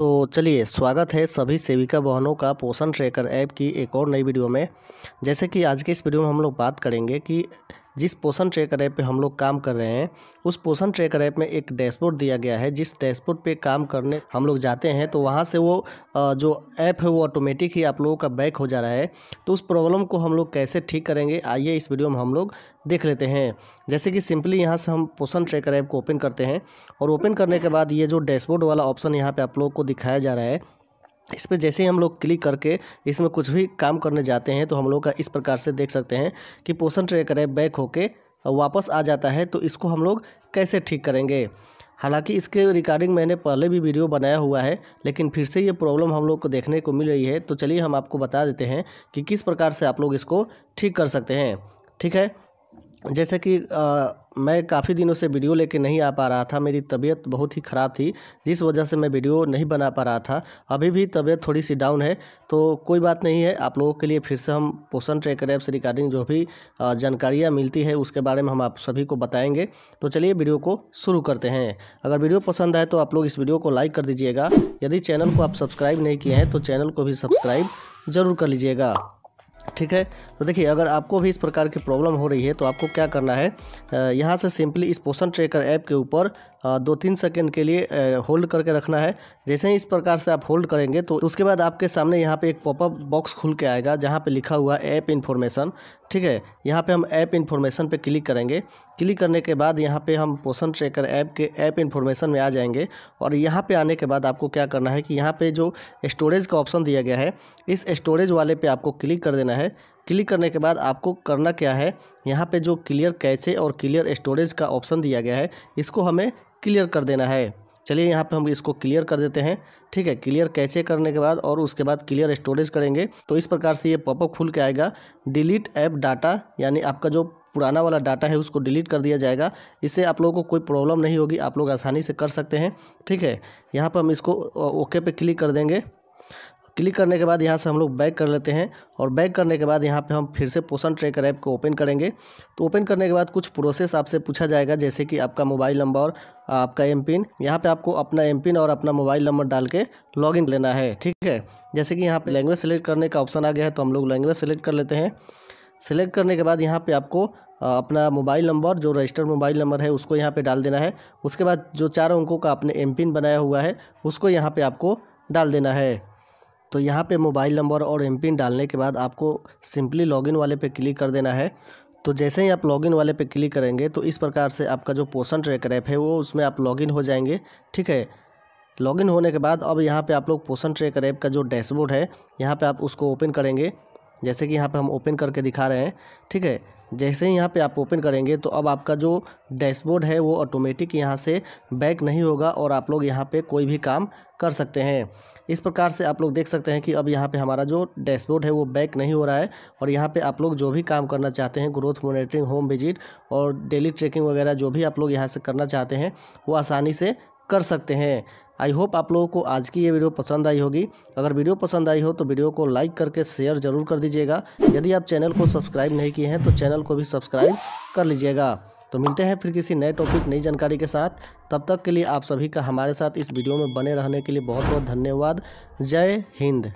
तो चलिए स्वागत है सभी सेविका बहनों का पोषण ट्रैकर ऐप की एक और नई वीडियो में जैसे कि आज के इस वीडियो में हम लोग बात करेंगे कि जिस पोषण ट्रेकर ऐप पे हम लोग काम कर रहे हैं उस पोषण ट्रेकर ऐप में एक डैशबोर्ड दिया गया है जिस डैशबोर्ड पे काम करने हम लोग जाते हैं तो वहाँ से वो जो ऐप है वो ऑटोमेटिक ही आप लोगों का बैक हो जा रहा है तो उस प्रॉब्लम को हम लोग कैसे ठीक करेंगे आइए इस वीडियो में हम लोग देख लेते हैं जैसे कि सिंपली यहाँ से हम पोषण ट्रेकर ऐप को ओपन करते हैं और ओपन करने के बाद ये जो डैशबोर्ड वाला ऑप्शन यहाँ पर आप लोग को दिखाया जा रहा है इस पर जैसे ही हम लोग क्लिक करके इसमें कुछ भी काम करने जाते हैं तो हम लोग का इस प्रकार से देख सकते हैं कि पोषण ट्रैकर है बैक होके वापस आ जाता है तो इसको हम लोग कैसे ठीक करेंगे हालांकि इसके रिकॉर्डिंग मैंने पहले भी वीडियो बनाया हुआ है लेकिन फिर से ये प्रॉब्लम हम लोग को देखने को मिल रही है तो चलिए हम आपको बता देते हैं कि किस प्रकार से आप लोग इसको ठीक कर सकते हैं ठीक है जैसे कि आ, मैं काफ़ी दिनों से वीडियो लेके नहीं आ पा रहा था मेरी तबीयत बहुत ही ख़राब थी जिस वजह से मैं वीडियो नहीं बना पा रहा था अभी भी तबीयत थोड़ी सी डाउन है तो कोई बात नहीं है आप लोगों के लिए फिर से हम पोषण ट्रैकर ऐप से रिगार्डिंग जो भी जानकारियाँ मिलती है उसके बारे में हम आप सभी को बताएँगे तो चलिए वीडियो को शुरू करते हैं अगर वीडियो पसंद आए तो आप लोग इस वीडियो को लाइक कर दीजिएगा यदि चैनल को आप सब्सक्राइब नहीं किए हैं तो चैनल को भी सब्सक्राइब ज़रूर कर लीजिएगा ठीक है तो देखिए अगर आपको भी इस प्रकार की प्रॉब्लम हो रही है तो आपको क्या करना है यहाँ से सिंपली इस पोषण ट्रेकर ऐप के ऊपर दो तीन सेकेंड के लिए होल्ड करके रखना है जैसे ही इस प्रकार से आप होल्ड करेंगे तो उसके बाद आपके सामने यहाँ पे एक पॉपअप बॉक्स खुल के आएगा जहाँ पे लिखा हुआ ऐप इन्फॉर्मेशन ठीक है यहाँ पे हम ऐप इन्फॉर्मेशन पे क्लिक करेंगे क्लिक करने के बाद यहाँ पे हम पोषण ट्रेकर ऐप के ऐप इन्फॉर्मेशन में आ जाएंगे और यहाँ पे आने के बाद आपको क्या करना है कि यहाँ पे जो स्टोरेज का ऑप्शन दिया गया है इस स्टोरेज वाले पे आपको क्लिक कर देना है क्लिक करने के बाद आपको करना क्या है यहाँ पे जो क्लियर कैसे और क्लियर स्टोरेज का ऑप्शन दिया गया है इसको हमें क्लियर कर देना है चलिए यहाँ पे हम इसको क्लियर कर देते हैं ठीक है क्लियर कैसे करने के बाद और उसके बाद क्लियर स्टोरेज करेंगे तो इस प्रकार से ये पॉपअप खुल के आएगा डिलीट ऐप डाटा यानी आपका जो पुराना वाला डाटा है उसको डिलीट कर दिया जाएगा इससे आप लोगों को कोई प्रॉब्लम नहीं होगी आप लोग आसानी से कर सकते हैं ठीक है यहाँ पर हम इसको ओके पे क्लिक कर देंगे क्लिक करने के बाद यहाँ से हम लोग बैक कर लेते हैं और बैक करने के बाद यहाँ पे हम फिर से पोषण ट्रैकर ऐप को ओपन करेंगे तो ओपन करने के बाद कुछ प्रोसेस आपसे पूछा जाएगा जैसे कि आपका मोबाइल नंबर और आपका एम पिन यहाँ पर आपको अपना एम पिन और अपना मोबाइल नंबर डाल के इन लेना है ठीक है जैसे कि यहाँ पर लैंग्वेज सेलेक्ट करने का ऑप्शन आ गया है तो हम लोग लैंग्वेज सेलेक्ट कर लेते हैं सेलेक्ट करने के बाद यहाँ पर आपको अपना मोबाइल नंबर जो रजिस्टर्ड मोबाइल नंबर है उसको यहाँ पे डाल देना है उसके बाद जो चार अंकों का आपने एम पिन बनाया हुआ है उसको यहाँ पे आपको डाल देना है तो यहाँ पे मोबाइल नंबर और एम पिन डालने के बाद आपको सिंपली लॉगिन वाले पे क्लिक कर देना है तो जैसे ही आप लॉगिन वाले पे क्लिक करेंगे तो इस प्रकार से आपका जो पोषण ट्रैकर ऐप है वो उसमें आप लॉगिन हो जाएंगे ठीक है लॉगिन होने के बाद अब यहाँ पे आप लोग पोषण ट्रैकर ऐप का जो डैशबोर्ड है यहाँ पे आप उसको ओपन करेंगे जैसे कि यहाँ पे हम ओपन करके दिखा रहे हैं ठीक है जैसे ही यहाँ पे आप ओपन करेंगे तो अब आपका जो डैशबोर्ड है वो ऑटोमेटिक यहाँ से बैक नहीं होगा और आप लोग यहाँ पे कोई भी काम कर सकते हैं इस प्रकार से आप लोग देख सकते हैं कि अब यहाँ पे हमारा जो डैशबोर्ड है वो बैक नहीं हो रहा है और यहाँ पे आप लोग जो भी काम करना चाहते हैं ग्रोथ मोनिटरिंग होम विजिट और डेली ट्रैकिंग वगैरह जो भी आप लोग यहाँ से करना चाहते हैं वो आसानी से कर सकते हैं आई होप आप लोगों को आज की ये वीडियो पसंद आई होगी अगर वीडियो पसंद आई हो तो वीडियो को लाइक करके शेयर जरूर कर दीजिएगा यदि आप चैनल को सब्सक्राइब नहीं किए हैं तो चैनल को भी सब्सक्राइब कर लीजिएगा तो मिलते हैं फिर किसी नए टॉपिक नई जानकारी के साथ तब तक के लिए आप सभी का हमारे साथ इस वीडियो में बने रहने के लिए बहुत बहुत धन्यवाद जय हिंद